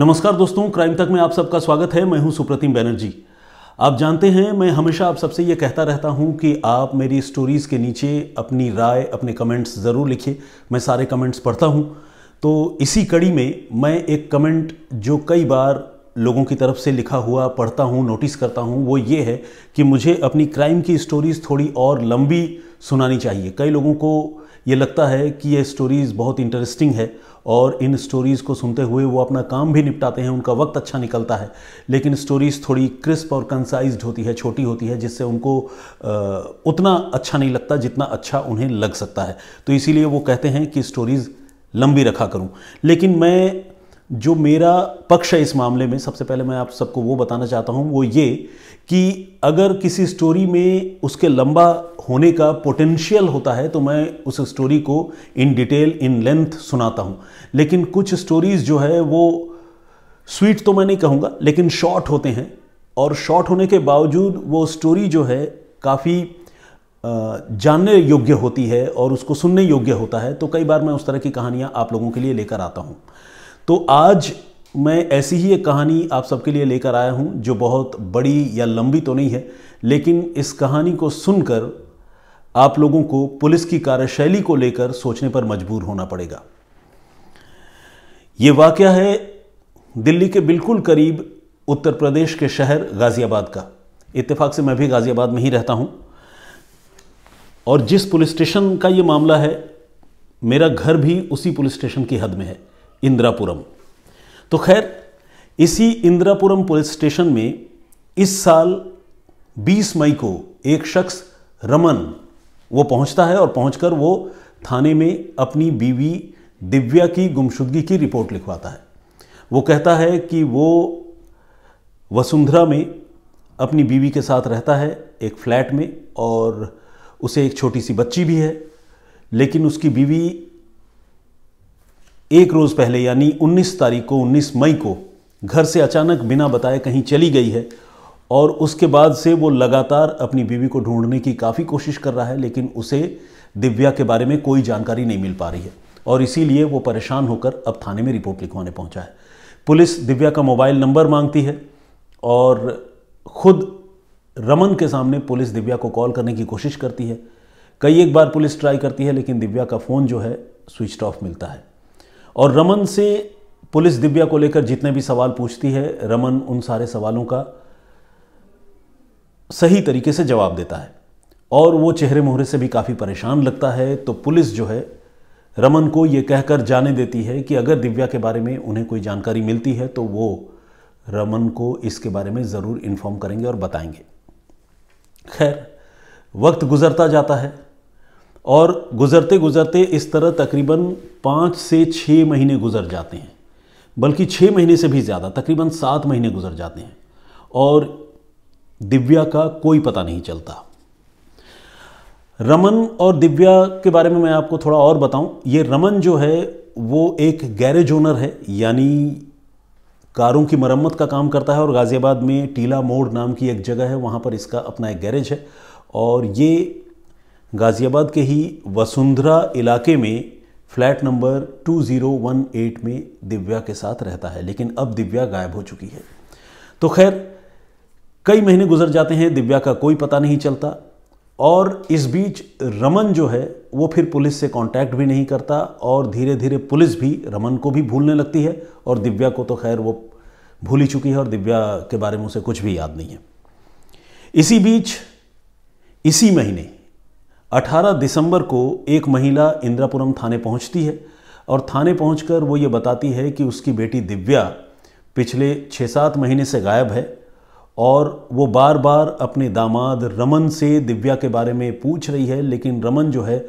नमस्कार दोस्तों क्राइम तक में आप सबका स्वागत है मैं हूं सुप्रतिम बैनर्जी आप जानते हैं मैं हमेशा आप सबसे ये कहता रहता हूं कि आप मेरी स्टोरीज़ के नीचे अपनी राय अपने कमेंट्स ज़रूर लिखिए मैं सारे कमेंट्स पढ़ता हूं तो इसी कड़ी में मैं एक कमेंट जो कई बार लोगों की तरफ से लिखा हुआ पढ़ता हूँ नोटिस करता हूँ वो ये है कि मुझे अपनी क्राइम की स्टोरीज़ थोड़ी और लंबी सुनानी चाहिए कई लोगों को ये लगता है कि ये स्टोरीज़ बहुत इंटरेस्टिंग है और इन स्टोरीज़ को सुनते हुए वो अपना काम भी निपटाते हैं उनका वक्त अच्छा निकलता है लेकिन स्टोरीज़ थोड़ी क्रिस्प और कंसाइज होती है छोटी होती है जिससे उनको उतना अच्छा नहीं लगता जितना अच्छा उन्हें लग सकता है तो इसीलिए वो कहते हैं कि स्टोरीज़ लंबी रखा करूं लेकिन मैं जो मेरा पक्ष है इस मामले में सबसे पहले मैं आप सबको वो बताना चाहता हूँ वो ये कि अगर किसी स्टोरी में उसके लंबा होने का पोटेंशियल होता है तो मैं उस स्टोरी को इन डिटेल इन लेंथ सुनाता हूँ लेकिन कुछ स्टोरीज़ जो है वो स्वीट तो मैं नहीं कहूँगा लेकिन शॉर्ट होते हैं और शॉर्ट होने के बावजूद वो स्टोरी जो है काफ़ी जानने योग्य होती है और उसको सुनने योग्य होता है तो कई बार मैं उस तरह की कहानियाँ आप लोगों के लिए लेकर आता हूँ तो आज मैं ऐसी ही एक कहानी आप सबके लिए लेकर आया हूँ जो बहुत बड़ी या लंबी तो नहीं है लेकिन इस कहानी को सुनकर आप लोगों को पुलिस की कार्यशैली को लेकर सोचने पर मजबूर होना पड़ेगा ये वाक्य है दिल्ली के बिल्कुल करीब उत्तर प्रदेश के शहर गाज़ियाबाद का इत्तेफाक से मैं भी गाज़ियाबाद में ही रहता हूँ और जिस पुलिस स्टेशन का ये मामला है मेरा घर भी उसी पुलिस स्टेशन की हद में है इंदिरापुरम तो खैर इसी इंदिरापुरम पुलिस स्टेशन में इस साल 20 मई को एक शख्स रमन वो पहुंचता है और पहुंचकर वो थाने में अपनी बीवी दिव्या की गुमशुदगी की रिपोर्ट लिखवाता है वो कहता है कि वो वसुंधरा में अपनी बीवी के साथ रहता है एक फ्लैट में और उसे एक छोटी सी बच्ची भी है लेकिन उसकी बीवी एक रोज़ पहले यानी 19 तारीख को 19 मई को घर से अचानक बिना बताए कहीं चली गई है और उसके बाद से वो लगातार अपनी बीवी को ढूंढने की काफ़ी कोशिश कर रहा है लेकिन उसे दिव्या के बारे में कोई जानकारी नहीं मिल पा रही है और इसीलिए वो परेशान होकर अब थाने में रिपोर्ट लिखवाने पहुंचा है पुलिस दिव्या का मोबाइल नंबर मांगती है और खुद रमन के सामने पुलिस दिव्या को कॉल करने की कोशिश करती है कई एक बार पुलिस ट्राई करती है लेकिन दिव्या का फ़ोन जो है स्विच ऑफ मिलता है और रमन से पुलिस दिव्या को लेकर जितने भी सवाल पूछती है रमन उन सारे सवालों का सही तरीके से जवाब देता है और वो चेहरे मोहरे से भी काफ़ी परेशान लगता है तो पुलिस जो है रमन को ये कहकर जाने देती है कि अगर दिव्या के बारे में उन्हें कोई जानकारी मिलती है तो वो रमन को इसके बारे में ज़रूर इन्फॉर्म करेंगे और बताएंगे खैर वक्त गुजरता जाता है और गुज़रते गुज़रते इस तरह तकरीबन पाँच से छः महीने गुज़र जाते हैं बल्कि छः महीने से भी ज़्यादा तकरीबन सात महीने गुज़र जाते हैं और दिव्या का कोई पता नहीं चलता रमन और दिव्या के बारे में मैं आपको थोड़ा और बताऊं ये रमन जो है वो एक गैरेज ओनर है यानी कारों की मरम्मत का काम करता है और गाज़ियाबाद में टीला मोड़ नाम की एक जगह है वहाँ पर इसका अपना एक गैरेज है और ये गाज़ियाबाद के ही वसुंधरा इलाके में फ्लैट नंबर 2018 में दिव्या के साथ रहता है लेकिन अब दिव्या गायब हो चुकी है तो खैर कई महीने गुजर जाते हैं दिव्या का कोई पता नहीं चलता और इस बीच रमन जो है वो फिर पुलिस से कांटेक्ट भी नहीं करता और धीरे धीरे पुलिस भी रमन को भी भूलने लगती है और दिव्या को तो खैर वो भूल ही चुकी है और दिव्या के बारे में उसे कुछ भी याद नहीं है इसी बीच इसी महीने 18 दिसंबर को एक महिला इंदिरापुरम थाने पहुंचती है और थाने पहुंचकर वो ये बताती है कि उसकी बेटी दिव्या पिछले छः सात महीने से गायब है और वो बार बार अपने दामाद रमन से दिव्या के बारे में पूछ रही है लेकिन रमन जो है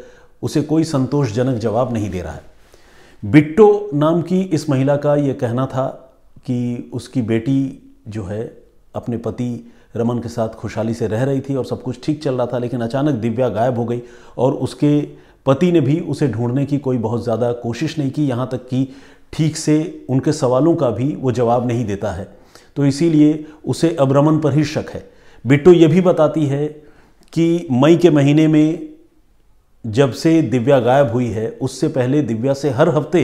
उसे कोई संतोषजनक जवाब नहीं दे रहा है बिट्टो नाम की इस महिला का ये कहना था कि उसकी बेटी जो है अपने पति रमन के साथ खुशहाली से रह रही थी और सब कुछ ठीक चल रहा था लेकिन अचानक दिव्या गायब हो गई और उसके पति ने भी उसे ढूंढने की कोई बहुत ज़्यादा कोशिश नहीं की यहाँ तक कि ठीक से उनके सवालों का भी वो जवाब नहीं देता है तो इसीलिए उसे अब रमन पर ही शक है बिट्टू ये भी बताती है कि मई के महीने में जब से दिव्या गायब हुई है उससे पहले दिव्या से हर हफ्ते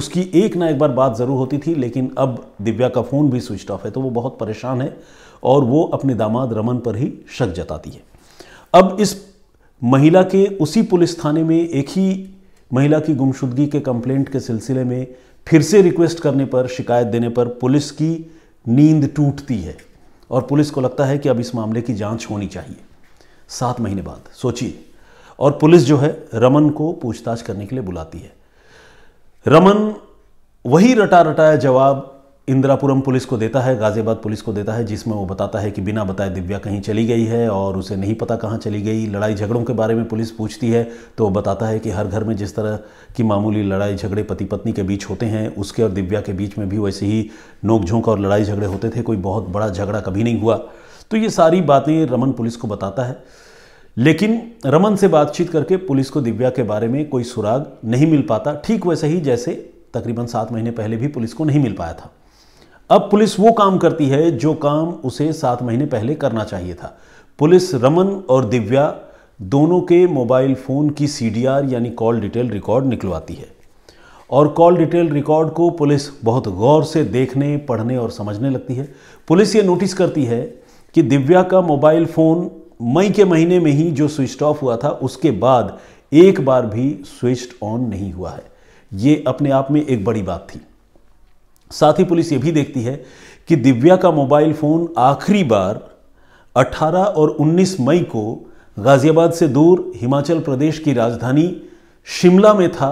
उसकी एक ना एक बार बात ज़रूर होती थी लेकिन अब दिव्या का फ़ोन भी स्विच ऑफ है तो वो बहुत परेशान है और वो अपने दामाद रमन पर ही शक जताती है अब इस महिला के उसी पुलिस थाने में एक ही महिला की गुमशुदगी के कंप्लेंट के सिलसिले में फिर से रिक्वेस्ट करने पर शिकायत देने पर पुलिस की नींद टूटती है और पुलिस को लगता है कि अब इस मामले की जांच होनी चाहिए सात महीने बाद सोचिए और पुलिस जो है रमन को पूछताछ करने के लिए बुलाती है रमन वही रटा रटाया जवाब इंदिरापुरम पुलिस को देता है गाज़ियाबाद पुलिस को देता है जिसमें वो बताता है कि बिना बताए दिव्या कहीं चली गई है और उसे नहीं पता कहाँ चली गई लड़ाई झगड़ों के बारे में पुलिस पूछती है तो वो बताता है कि हर घर में जिस तरह की मामूली लड़ाई झगड़े पति पत्नी के बीच होते हैं उसके और दिव्या के बीच में भी वैसे ही नोकझोंक और लड़ाई झगड़े होते थे कोई बहुत बड़ा झगड़ा कभी नहीं हुआ तो ये सारी बातें रमन पुलिस को बताता है लेकिन रमन से बातचीत करके पुलिस को दिव्या के बारे में कोई सुराग नहीं मिल पाता ठीक वैसे ही जैसे तकरीबन सात महीने पहले भी पुलिस को नहीं मिल पाया था अब पुलिस वो काम करती है जो काम उसे सात महीने पहले करना चाहिए था पुलिस रमन और दिव्या दोनों के मोबाइल फ़ोन की सीडीआर यानी कॉल डिटेल रिकॉर्ड निकलवाती है और कॉल डिटेल रिकॉर्ड को पुलिस बहुत गौर से देखने पढ़ने और समझने लगती है पुलिस ये नोटिस करती है कि दिव्या का मोबाइल फ़ोन मई के महीने में ही जो स्विच ऑफ हुआ था उसके बाद एक बार भी स्विच ऑन नहीं हुआ है ये अपने आप में एक बड़ी बात थी साथ ही पुलिस ये भी देखती है कि दिव्या का मोबाइल फ़ोन आखिरी बार 18 और 19 मई को गाज़ियाबाद से दूर हिमाचल प्रदेश की राजधानी शिमला में था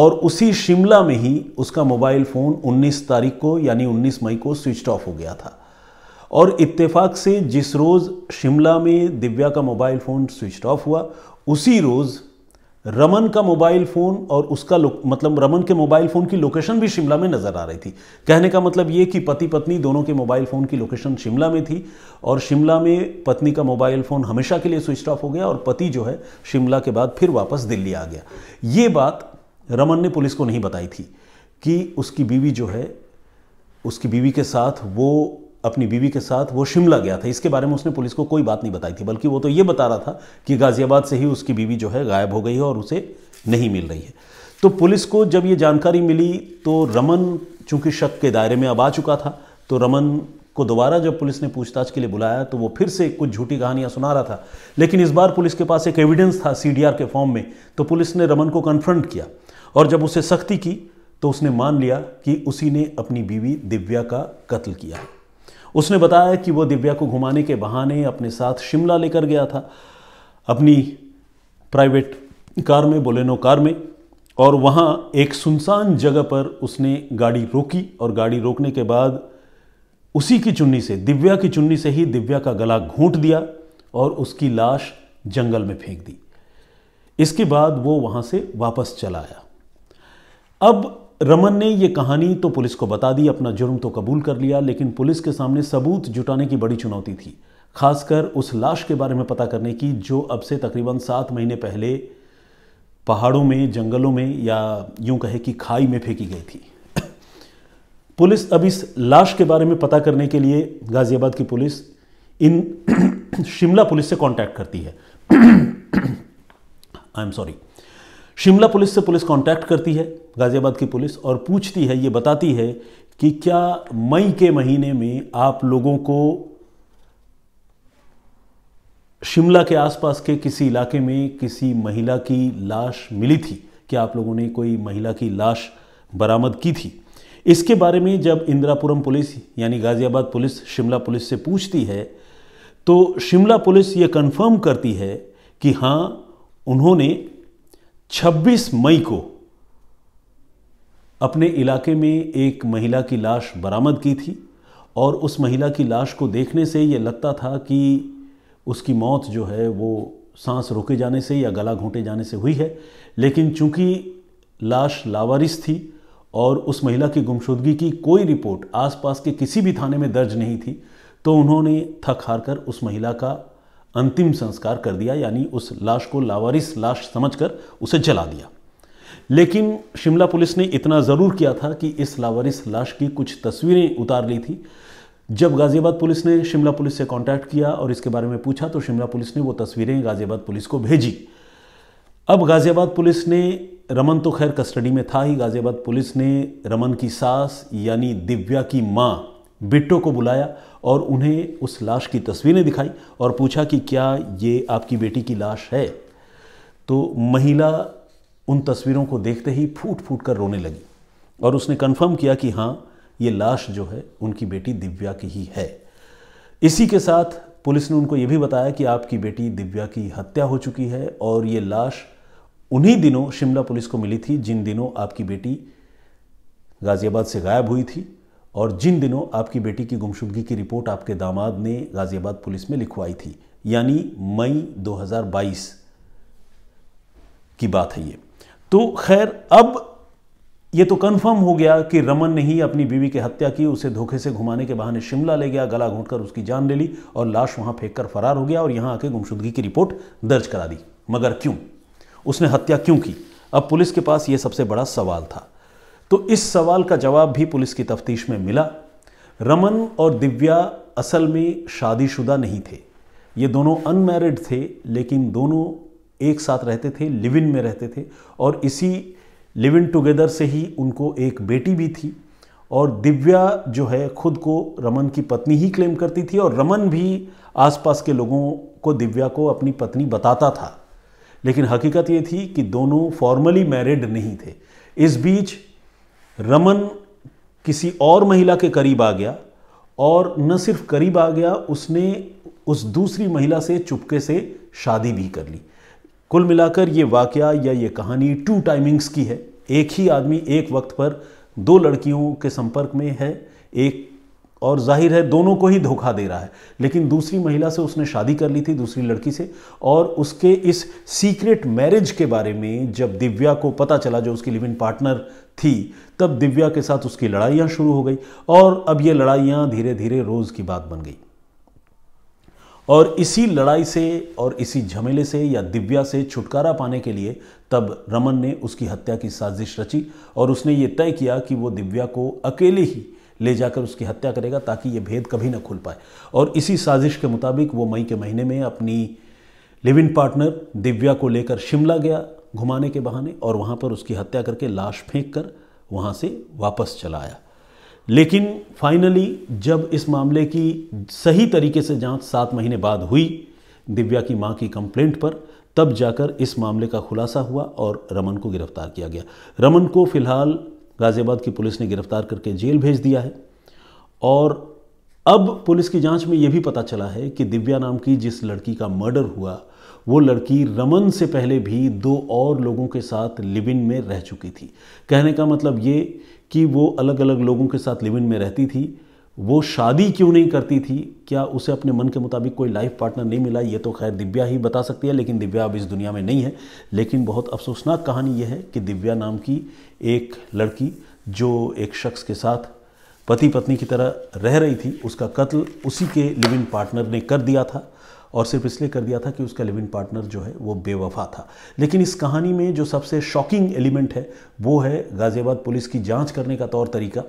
और उसी शिमला में ही उसका मोबाइल फ़ोन 19 तारीख को यानी 19 मई को स्विच ऑफ हो गया था और इत्तेफाक से जिस रोज़ शिमला में दिव्या का मोबाइल फ़ोन स्विच ऑफ हुआ उसी रोज़ रमन का मोबाइल फ़ोन और उसका मतलब रमन के मोबाइल फ़ोन की लोकेशन भी शिमला में नज़र आ रही थी कहने का मतलब ये कि पति पत्नी दोनों के मोबाइल फ़ोन की लोकेशन शिमला में थी और शिमला में पत्नी का मोबाइल फ़ोन हमेशा के लिए स्विच ऑफ हो गया और पति जो है शिमला के बाद फिर वापस दिल्ली आ गया ये बात रमन ने पुलिस को नहीं बताई थी कि उसकी बीवी जो है उसकी बीवी के साथ वो अपनी बीवी के साथ वो शिमला गया था इसके बारे में उसने पुलिस को कोई बात नहीं बताई थी बल्कि वो तो ये बता रहा था कि गाज़ियाबाद से ही उसकी बीवी जो है गायब हो गई है और उसे नहीं मिल रही है तो पुलिस को जब ये जानकारी मिली तो रमन चूंकि शक के दायरे में अब आ चुका था तो रमन को दोबारा जब पुलिस ने पूछताछ के लिए बुलाया तो वो फिर से कुछ झूठी कहानियां सुना रहा था लेकिन इस बार पुलिस के पास एक एविडेंस था सी के फॉर्म में तो पुलिस ने रमन को कन्फ्रंट किया और जब उसे सख्ती की तो उसने मान लिया कि उसी ने अपनी बीवी दिव्या का कत्ल किया है उसने बताया कि वो दिव्या को घुमाने के बहाने अपने साथ शिमला लेकर गया था अपनी प्राइवेट कार में बोलेनो कार में और वहाँ एक सुनसान जगह पर उसने गाड़ी रोकी और गाड़ी रोकने के बाद उसी की चुन्नी से दिव्या की चुन्नी से ही दिव्या का गला घूंट दिया और उसकी लाश जंगल में फेंक दी इसके बाद वो वहाँ से वापस चला आया अब रमन ने यह कहानी तो पुलिस को बता दी अपना जुर्म तो कबूल कर लिया लेकिन पुलिस के सामने सबूत जुटाने की बड़ी चुनौती थी खासकर उस लाश के बारे में पता करने की जो अब से तकरीबन सात महीने पहले पहाड़ों में जंगलों में या यूं कहे कि खाई में फेंकी गई थी पुलिस अब इस लाश के बारे में पता करने के लिए गाज़ियाबाद की पुलिस इन शिमला पुलिस से कांटेक्ट करती है I am sorry Shimla police से पुलिस कांटेक्ट करती है गाज़ियाबाद की पुलिस और पूछती है ये बताती है कि क्या मई के महीने में आप लोगों को शिमला के आसपास के किसी इलाके में किसी महिला की लाश मिली थी क्या आप लोगों ने कोई महिला की लाश बरामद की थी इसके बारे में जब इंदिरापुरम पुलिस यानी गाज़ियाबाद पुलिस शिमला पुलिस से पूछती है तो शिमला पुलिस ये कंफर्म करती है कि हाँ उन्होंने 26 मई को अपने इलाके में एक महिला की लाश बरामद की थी और उस महिला की लाश को देखने से ये लगता था कि उसकी मौत जो है वो सांस रोके जाने से या गला घोंटे जाने से हुई है लेकिन चूंकि लाश लावारिस थी और उस महिला की गुमशुदगी की कोई रिपोर्ट आसपास के किसी भी थाने में दर्ज नहीं थी तो उन्होंने थक हार कर उस महिला का अंतिम संस्कार कर दिया यानी उस लाश को लावारिस लाश समझकर उसे जला दिया लेकिन शिमला पुलिस ने इतना ज़रूर किया था कि इस लावारिस लाश की कुछ तस्वीरें उतार ली थी जब गाज़ियाबाद पुलिस ने शिमला पुलिस से कांटेक्ट किया और इसके बारे में पूछा तो शिमला पुलिस ने वो तस्वीरें गाज़ियाबाद पुलिस को भेजी अब गाज़ियाबाद पुलिस ने रमन तो खैर कस्टडी में था ही गाज़ियाबाद पुलिस ने रमन की सास यानी दिव्या की माँ बिट्टो को बुलाया और उन्हें उस लाश की तस्वीरें दिखाई और पूछा कि क्या ये आपकी बेटी की लाश है तो महिला उन तस्वीरों को देखते ही फूट फूट कर रोने लगी और उसने कन्फर्म किया कि हाँ ये लाश जो है उनकी बेटी दिव्या की ही है इसी के साथ पुलिस ने उनको ये भी बताया कि आपकी बेटी दिव्या की हत्या हो चुकी है और ये लाश उन्हीं दिनों शिमला पुलिस को मिली थी जिन दिनों आपकी बेटी गाज़ियाबाद से गायब हुई थी और जिन दिनों आपकी बेटी की गुमशुदगी की रिपोर्ट आपके दामाद ने गाज़ियाबाद पुलिस में लिखवाई थी यानी मई 2022 की बात है ये तो खैर अब ये तो कन्फर्म हो गया कि रमन ने ही अपनी बीवी की हत्या की उसे धोखे से घुमाने के बहाने शिमला ले गया गला घोंटकर उसकी जान ले ली और लाश वहां फेंक कर फरार हो गया और यहां आके गुमशुदगी की रिपोर्ट दर्ज करा दी मगर क्यों उसने हत्या क्यों की अब पुलिस के पास ये सबसे बड़ा सवाल था तो इस सवाल का जवाब भी पुलिस की तफ्तीश में मिला रमन और दिव्या असल में शादीशुदा नहीं थे ये दोनों अनमैरिड थे लेकिन दोनों एक साथ रहते थे लिव इन में रहते थे और इसी लिव इन टुगेदर से ही उनको एक बेटी भी थी और दिव्या जो है खुद को रमन की पत्नी ही क्लेम करती थी और रमन भी आसपास के लोगों को दिव्या को अपनी पत्नी बताता था लेकिन हकीकत ये थी कि दोनों फॉर्मली मैरिड नहीं थे इस बीच रमन किसी और महिला के करीब आ गया और न सिर्फ करीब आ गया उसने उस दूसरी महिला से चुपके से शादी भी कर ली कुल मिलाकर ये वाक़ या ये कहानी टू टाइमिंग्स की है एक ही आदमी एक वक्त पर दो लड़कियों के संपर्क में है एक और जाहिर है दोनों को ही धोखा दे रहा है लेकिन दूसरी महिला से उसने शादी कर ली थी दूसरी लड़की से और उसके इस सीक्रेट मैरिज के बारे में जब दिव्या को पता चला जो उसकी लिव इन पार्टनर थी तब दिव्या के साथ उसकी लड़ाइयाँ शुरू हो गई और अब ये लड़ाइयां धीरे धीरे रोज़ की बात बन गई और इसी लड़ाई से और इसी झमेले से या दिव्या से छुटकारा पाने के लिए तब रमन ने उसकी हत्या की साजिश रची और उसने ये तय किया कि वो दिव्या को अकेले ही ले जाकर उसकी हत्या करेगा ताकि ये भेद कभी ना खुल पाए और इसी साजिश के मुताबिक वो मई के महीने में अपनी लिव इन पार्टनर दिव्या को लेकर शिमला गया घुमाने के बहाने और वहाँ पर उसकी हत्या करके लाश फेंक कर वहाँ से वापस चला आया लेकिन फाइनली जब इस मामले की सही तरीके से जांच सात महीने बाद हुई दिव्या की मां की कंप्लेंट पर तब जाकर इस मामले का खुलासा हुआ और रमन को गिरफ्तार किया गया रमन को फिलहाल गाज़ियाबाद की पुलिस ने गिरफ्तार करके जेल भेज दिया है और अब पुलिस की जांच में यह भी पता चला है कि दिव्या नाम की जिस लड़की का मर्डर हुआ वो लड़की रमन से पहले भी दो और लोगों के साथ लिव इन में रह चुकी थी कहने का मतलब ये कि वो अलग अलग लोगों के साथ लिव इन में रहती थी वो शादी क्यों नहीं करती थी क्या उसे अपने मन के मुताबिक कोई लाइफ पार्टनर नहीं मिला ये तो खैर दिव्या ही बता सकती है लेकिन दिव्या अब इस दुनिया में नहीं है लेकिन बहुत अफसोसनाक कहानी यह है कि दिव्या नाम की एक लड़की जो एक शख्स के साथ पति पत्नी की तरह रह रही थी उसका कत्ल उसी के लिव इन पार्टनर ने कर दिया था और सिर्फ इसलिए कर दिया था कि उसका लिव इन पार्टनर जो है वो बेवफा था लेकिन इस कहानी में जो सबसे शॉकिंग एलिमेंट है वो है गाज़ियाबाद पुलिस की जांच करने का तौर तरीका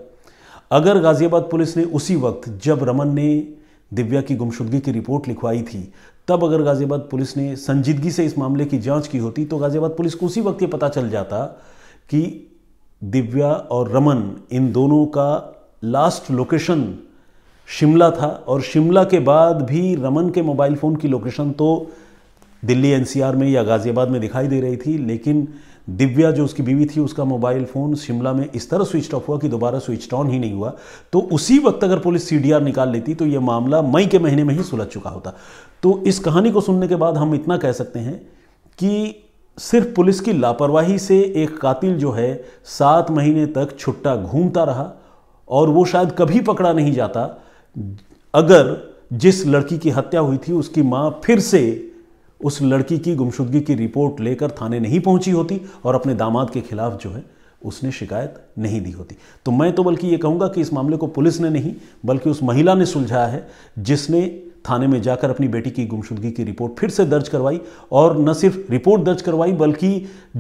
अगर गाज़ियाबाद पुलिस ने उसी वक्त जब रमन ने दिव्या की गुमशुदगी की रिपोर्ट लिखवाई थी तब अगर गाज़ियाबाद पुलिस ने संजीदगी से इस मामले की जांच की होती तो गाज़ियाबाद पुलिस को उसी वक्त ये पता चल जाता कि दिव्या और रमन इन दोनों का लास्ट लोकेशन शिमला था और शिमला के बाद भी रमन के मोबाइल फ़ोन की लोकेशन तो दिल्ली एनसीआर में या गाज़ियाबाद में दिखाई दे रही थी लेकिन दिव्या जो उसकी बीवी थी उसका मोबाइल फ़ोन शिमला में इस तरह स्विच ऑफ हुआ कि दोबारा स्विच ऑन ही नहीं हुआ तो उसी वक्त अगर पुलिस सी निकाल लेती तो ये मामला मई के महीने में ही सुलझ चुका होता तो इस कहानी को सुनने के बाद हम इतना कह सकते हैं कि सिर्फ पुलिस की लापरवाही से एक कातिल जो है सात महीने तक छुट्टा घूमता रहा और वो शायद कभी पकड़ा नहीं जाता अगर जिस लड़की की हत्या हुई थी उसकी माँ फिर से उस लड़की की गुमशुदगी की रिपोर्ट लेकर थाने नहीं पहुंची होती और अपने दामाद के खिलाफ जो है उसने शिकायत नहीं दी होती तो मैं तो बल्कि ये कहूँगा कि इस मामले को पुलिस ने नहीं बल्कि उस महिला ने सुलझाया है जिसने थाने में जाकर अपनी बेटी की गुमशुदगी की रिपोर्ट फिर से दर्ज करवाई और न सिर्फ रिपोर्ट दर्ज करवाई बल्कि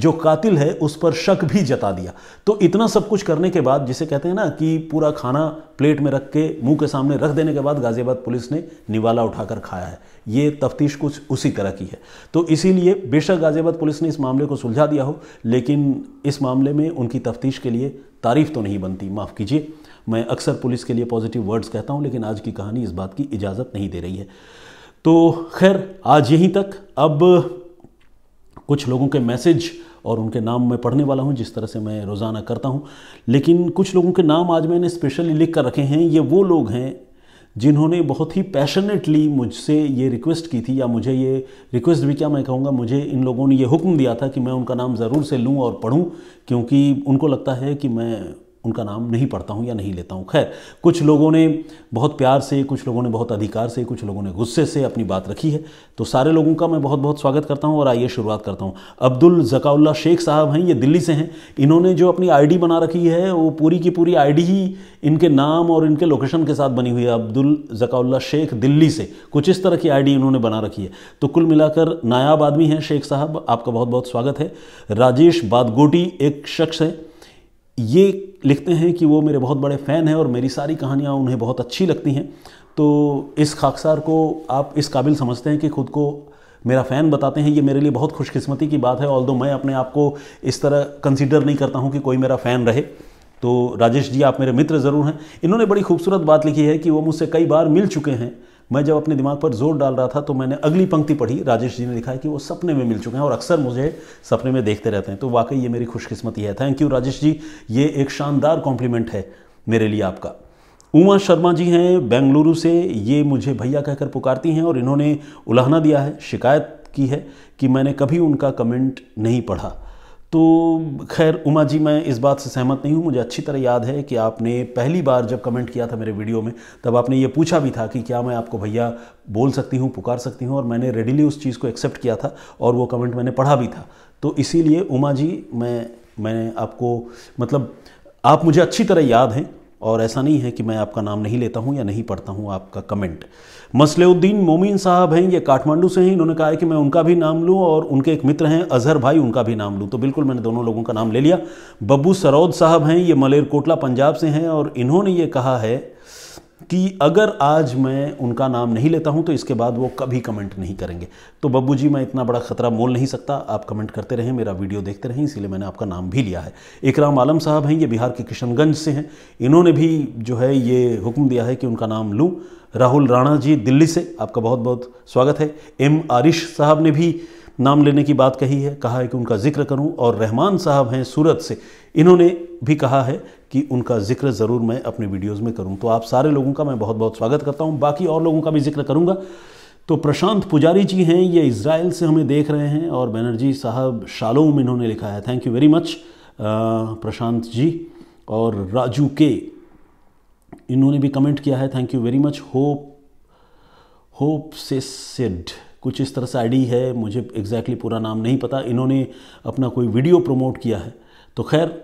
जो कातिल है उस पर शक भी जता दिया तो इतना सब कुछ करने के बाद जिसे कहते हैं ना कि पूरा खाना प्लेट में रख के मुंह के सामने रख देने के बाद गाजियाबाद पुलिस ने निवाला उठाकर खाया है ये तफ्तीश कुछ उसी तरह की है तो इसीलिए बेशक गाजियाबाद पुलिस ने इस मामले को सुलझा दिया हो लेकिन इस मामले में उनकी तफ्तीश के लिए तारीफ तो नहीं बनती माफ़ कीजिए मैं अक्सर पुलिस के लिए पॉजिटिव वर्ड्स कहता हूँ लेकिन आज की कहानी इस बात की इजाज़त नहीं दे रही है तो खैर आज यहीं तक अब कुछ लोगों के मैसेज और उनके नाम मैं पढ़ने वाला हूँ जिस तरह से मैं रोज़ाना करता हूँ लेकिन कुछ लोगों के नाम आज मैंने स्पेशली लिख कर रखे हैं ये वो लोग हैं जिन्होंने बहुत ही पैशनेटली मुझसे ये रिक्वेस्ट की थी या मुझे ये रिक्वेस्ट भी क्या मैं कहूँगा मुझे इन लोगों ने ये हुक्म दिया था कि मैं उनका नाम ज़रूर से लूँ और पढ़ूँ क्योंकि उनको लगता है कि मैं उनका नाम नहीं पढ़ता हूँ या नहीं लेता हूँ खैर कुछ लोगों ने बहुत प्यार से कुछ लोगों ने बहुत अधिकार से कुछ लोगों ने गुस्से से अपनी बात रखी है तो सारे लोगों का मैं बहुत बहुत स्वागत करता हूँ और आइए शुरुआत करता हूँ अब्दुल जकाउल्ला शेख साहब हैं ये दिल्ली से हैं इन्होंने जो अपनी आईडी बना रखी है वो पूरी की पूरी आईडी ही इनके नाम और इनके लोकेशन के साथ बनी हुई है अब्दुल जकाउल्ला शेख दिल्ली से कुछ इस तरह की आई इन्होंने बना रखी है तो कुल मिलाकर नायाब आदमी हैं शेख साहब आपका बहुत बहुत स्वागत है राजेश बादगोटी एक शख्स है ये लिखते हैं कि वो मेरे बहुत बड़े फ़ैन हैं और मेरी सारी कहानियाँ उन्हें बहुत अच्छी लगती हैं तो इस खाकसार को आप इस काबिल समझते हैं कि खुद को मेरा फ़ैन बताते हैं ये मेरे लिए बहुत खुशकिस्मती की बात है ऑल दो मैं अपने आप को इस तरह कंसिडर नहीं करता हूँ कि कोई मेरा फ़ैन रहे तो राजेश जी आप मेरे मित्र ज़रूर हैं इन्होंने बड़ी खूबसूरत बात लिखी है कि वो मुझसे कई बार मिल चुके हैं मैं जब अपने दिमाग पर जोर डाल रहा था तो मैंने अगली पंक्ति पढ़ी राजेश जी ने लिखा है कि वो सपने में मिल चुके हैं और अक्सर मुझे सपने में देखते रहते हैं तो वाकई ये मेरी खुशकिस्मती है थैंक यू राजेश जी ये एक शानदार कॉम्प्लीमेंट है मेरे लिए आपका उमा शर्मा जी हैं बेंगलुरु से ये मुझे भैया कहकर पुकारती हैं और इन्होंने उलाहना दिया है शिकायत की है कि मैंने कभी उनका कमेंट नहीं पढ़ा तो खैर उमा जी मैं इस बात से सहमत नहीं हूँ मुझे अच्छी तरह याद है कि आपने पहली बार जब कमेंट किया था मेरे वीडियो में तब आपने ये पूछा भी था कि क्या मैं आपको भैया बोल सकती हूँ पुकार सकती हूँ और मैंने रेडिली उस चीज़ को एक्सेप्ट किया था और वो कमेंट मैंने पढ़ा भी था तो इसीलिए उमा जी मैं मैंने आपको मतलब आप मुझे अच्छी तरह याद हैं और ऐसा नहीं है कि मैं आपका नाम नहीं लेता हूं या नहीं पढ़ता हूं आपका कमेंट मसलेउद्दीन मोमिन साहब हैं ये काठमांडू से हैं इन्होंने कहा है कि मैं उनका भी नाम लूं और उनके एक मित्र हैं अजहर भाई उनका भी नाम लूं तो बिल्कुल मैंने दोनों लोगों का नाम ले लिया बब्बू सरौद साहब हैं ये मलेरकोटला पंजाब से हैं और इन्होंने ये कहा है कि अगर आज मैं उनका नाम नहीं लेता हूं तो इसके बाद वो कभी कमेंट नहीं करेंगे तो बब्बू जी मैं इतना बड़ा खतरा मोल नहीं सकता आप कमेंट करते रहें मेरा वीडियो देखते रहें इसीलिए मैंने आपका नाम भी लिया है इकराम आलम साहब हैं ये बिहार के किशनगंज से हैं इन्होंने भी जो है ये हुक्म दिया है कि उनका नाम लूँ राहुल राणा जी दिल्ली से आपका बहुत बहुत स्वागत है एम आरिश साहब ने भी नाम लेने की बात कही है कहा है कि उनका जिक्र करूं और रहमान साहब हैं सूरत से इन्होंने भी कहा है कि उनका जिक्र ज़रूर मैं अपने वीडियोज़ में करूँ तो आप सारे लोगों का मैं बहुत बहुत स्वागत करता हूँ बाकी और लोगों का भी जिक्र करूंगा तो प्रशांत पुजारी जी हैं ये इसराइल से हमें देख रहे हैं और बैनर्जी साहब शालोम इन्होंने लिखा है thank you very much Prashant ji और राजू के इन्होंने भी कमेंट किया है thank you very much hope hope से सेड कुछ इस तरह से आईडी है मुझे एग्जैक्टली exactly पूरा नाम नहीं पता इन्होंने अपना कोई वीडियो प्रमोट किया है तो खैर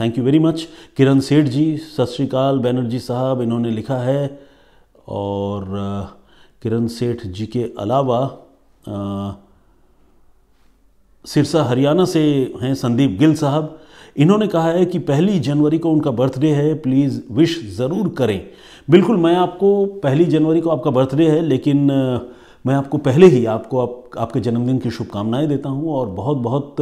thank you very much Kiran Seth ji सत श्रीकाल बैनर्जी साहब इन्होंने लिखा है और किरण सेठ जी के अलावा uh, सिरसा हरियाणा से हैं संदीप गिल साहब इन्होंने कहा है कि पहली जनवरी को उनका बर्थडे है प्लीज़ विश ज़रूर करें बिल्कुल मैं आपको पहली जनवरी को आपका बर्थडे है लेकिन आ, uh, मैं आपको पहले ही आपको आप, आपके जन्मदिन की शुभकामनाएं देता हूं और बहुत बहुत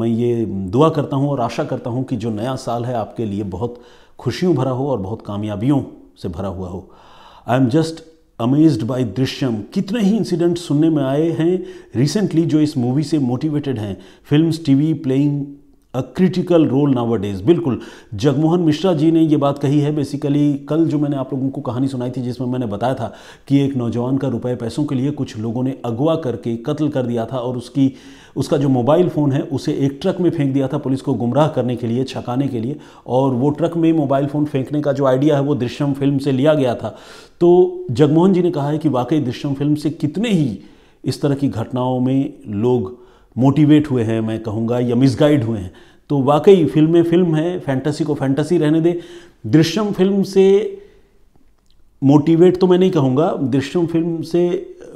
मैं ये दुआ करता हूं और आशा करता हूं कि जो नया साल है आपके लिए बहुत खुशियों भरा हो और बहुत कामयाबियों से भरा हुआ हो I am just amaze by Drishyam कितने ही इंसिडेंट सुनने में आए हैं रिसेंटली जो इस मूवी से मोटिवेटेड हैं film T V playing a critical role days बिल्कुल जगमोहन मिश्रा जी ने ये बात कही है बेसिकली कल जो मैंने आप लोगों को कहानी सुनाई थी जिसमें मैंने बताया था कि एक नौजवान का रुपए पैसों के लिए कुछ लोगों ने अगवा करके कत्ल कर दिया था और उसकी उसका जो मोबाइल फ़ोन है उसे एक ट्रक में फेंक दिया था पुलिस को गुमराह करने के लिए छकाने के लिए और वो ट्रक में मोबाइल फ़ोन फेंकने का जो आइडिया है वो दृश्यम फिल्म से लिया गया था तो जगमोहन जी ने कहा है कि वाकई दृश्यम फिल्म से कितने ही इस तरह की घटनाओं में लोग मोटिवेट हुए हैं मैं कहूँगा या मिसगाइड हुए हैं तो वाकई फिल्में फिल्म है फैंटेसी को फैंटेसी रहने दे दृश्यम फिल्म से मोटिवेट तो मैं नहीं कहूँगा दृश्यम फिल्म से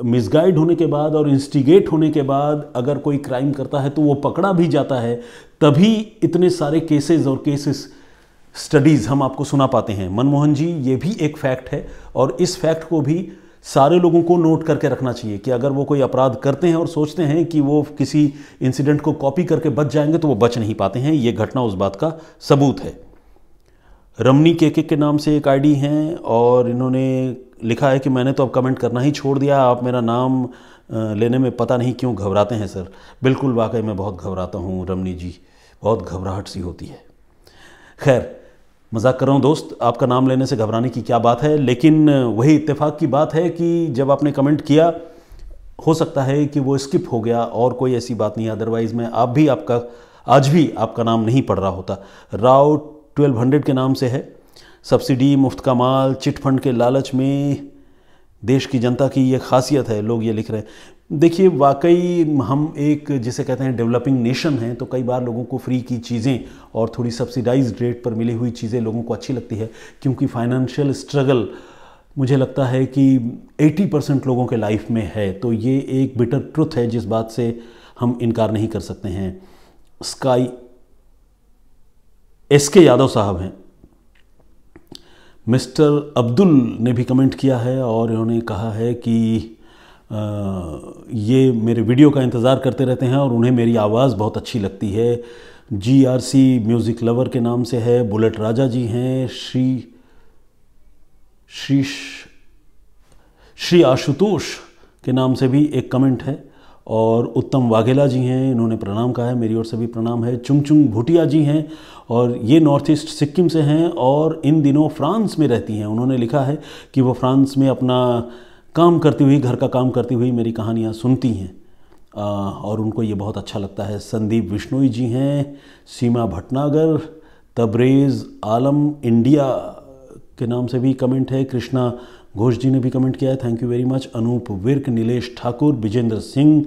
मिसगाइड होने के बाद और इंस्टिगेट होने के बाद अगर कोई क्राइम करता है तो वो पकड़ा भी जाता है तभी इतने सारे केसेस और केसेस स्टडीज़ हम आपको सुना पाते हैं मनमोहन जी ये भी एक फैक्ट है और इस फैक्ट को भी सारे लोगों को नोट करके रखना चाहिए कि अगर वो कोई अपराध करते हैं और सोचते हैं कि वो किसी इंसिडेंट को कॉपी करके बच जाएंगे तो वो बच नहीं पाते हैं ये घटना उस बात का सबूत है रमनी के के नाम से एक आईडी हैं और इन्होंने लिखा है कि मैंने तो अब कमेंट करना ही छोड़ दिया आप मेरा नाम लेने में पता नहीं क्यों घबराते हैं सर बिल्कुल वाकई मैं बहुत घबराता हूँ रमनी जी बहुत घबराहट सी होती है खैर मजाक कर रहा हूँ दोस्त आपका नाम लेने से घबराने की क्या बात है लेकिन वही इत्तेफाक की बात है कि जब आपने कमेंट किया हो सकता है कि वो स्किप हो गया और कोई ऐसी बात नहीं अदरवाइज़ मैं आप भी आपका आज भी आपका नाम नहीं पढ़ रहा होता राव 1200 के नाम से है सब्सिडी मुफ्त का माल चिटफंड के लालच में देश की जनता की ये खासियत है लोग ये लिख रहे हैं देखिए वाकई हम एक जिसे कहते हैं डेवलपिंग नेशन हैं तो कई बार लोगों को फ्री की चीज़ें और थोड़ी सब्सिडाइज रेट पर मिली हुई चीज़ें लोगों को अच्छी लगती है क्योंकि फाइनेंशियल स्ट्रगल मुझे लगता है कि 80 परसेंट लोगों के लाइफ में है तो ये एक बिटर ट्रुथ है जिस बात से हम इनकार नहीं कर सकते हैं स्काई एस के यादव साहब हैं मिस्टर अब्दुल ने भी कमेंट किया है और इन्होंने कहा है कि आ, ये मेरे वीडियो का इंतज़ार करते रहते हैं और उन्हें मेरी आवाज़ बहुत अच्छी लगती है G R C music lover के नाम से है बुलेट राजा जी हैं श्री श्री श्री आशुतोष के नाम से भी एक कमेंट है और उत्तम वाघेला जी हैं इन्होंने प्रणाम कहा है मेरी ओर से भी प्रणाम है चुंगचुंग भुटिया जी हैं और ये नॉर्थ ईस्ट सिक्किम से हैं और इन दिनों फ्रांस में रहती हैं उन्होंने लिखा है कि वो फ्रांस में अपना काम करती हुई घर का काम करती हुई मेरी कहानियाँ सुनती हैं और उनको ये बहुत अच्छा लगता है संदीप विश्नोई जी हैं सीमा भटनागर तबरेज़ आलम इंडिया के नाम से भी कमेंट है कृष्णा घोष जी ने भी कमेंट किया है thank you very much Anoop Virk Nilesh Thakur Vijendra Singh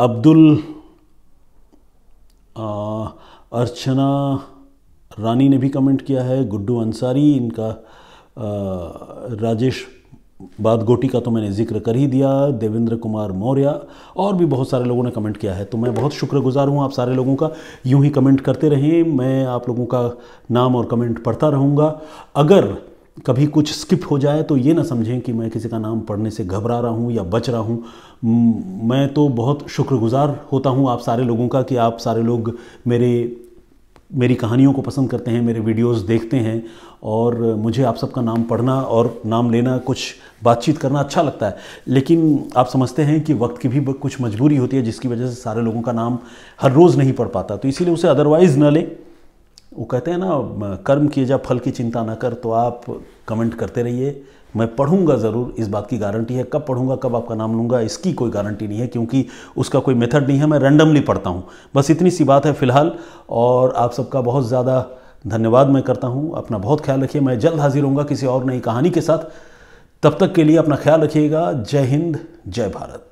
Abdul आ, अर्चना रानी ने भी कमेंट किया है गुड्डू अंसारी इनका आ, राजेश बादगोटी का तो मैंने जिक्र कर ही दिया देवेंद्र कुमार मौर्य और भी बहुत सारे लोगों ने कमेंट किया है तो मैं बहुत शुक्रगुजार हूँ आप सारे लोगों का यूं ही कमेंट करते रहें मैं आप लोगों का नाम और कमेंट पढ़ता रहूँगा अगर कभी कुछ स्किप हो जाए तो ये ना समझें कि मैं किसी का नाम पढ़ने से घबरा रहा हूँ या बच रहा हूँ मैं तो बहुत शुक्रगुजार होता हूँ आप सारे लोगों का कि आप सारे लोग मेरे मेरी कहानियों को पसंद करते हैं मेरे वीडियोस देखते हैं और मुझे आप सबका नाम पढ़ना और नाम लेना कुछ बातचीत करना अच्छा लगता है लेकिन आप समझते हैं कि वक्त की भी कुछ मजबूरी होती है जिसकी वजह से सारे लोगों का नाम हर रोज़ नहीं पढ़ पाता तो इसीलिए उसे अदरवाइज़ न लें वो कहते हैं ना कर्म किए जा फल की चिंता ना कर तो आप कमेंट करते रहिए मैं पढ़ूंगा ज़रूर इस बात की गारंटी है कब पढ़ूंगा कब आपका नाम लूंगा इसकी कोई गारंटी नहीं है क्योंकि उसका कोई मेथड नहीं है मैं रैंडमली पढ़ता हूँ बस इतनी सी बात है फ़िलहाल और आप सबका बहुत ज़्यादा धन्यवाद मैं करता हूँ अपना बहुत ख्याल रखिए मैं जल्द हाजिर हूँगा किसी और नई कहानी के साथ तब तक के लिए अपना ख्याल रखिएगा जय हिंद जय भारत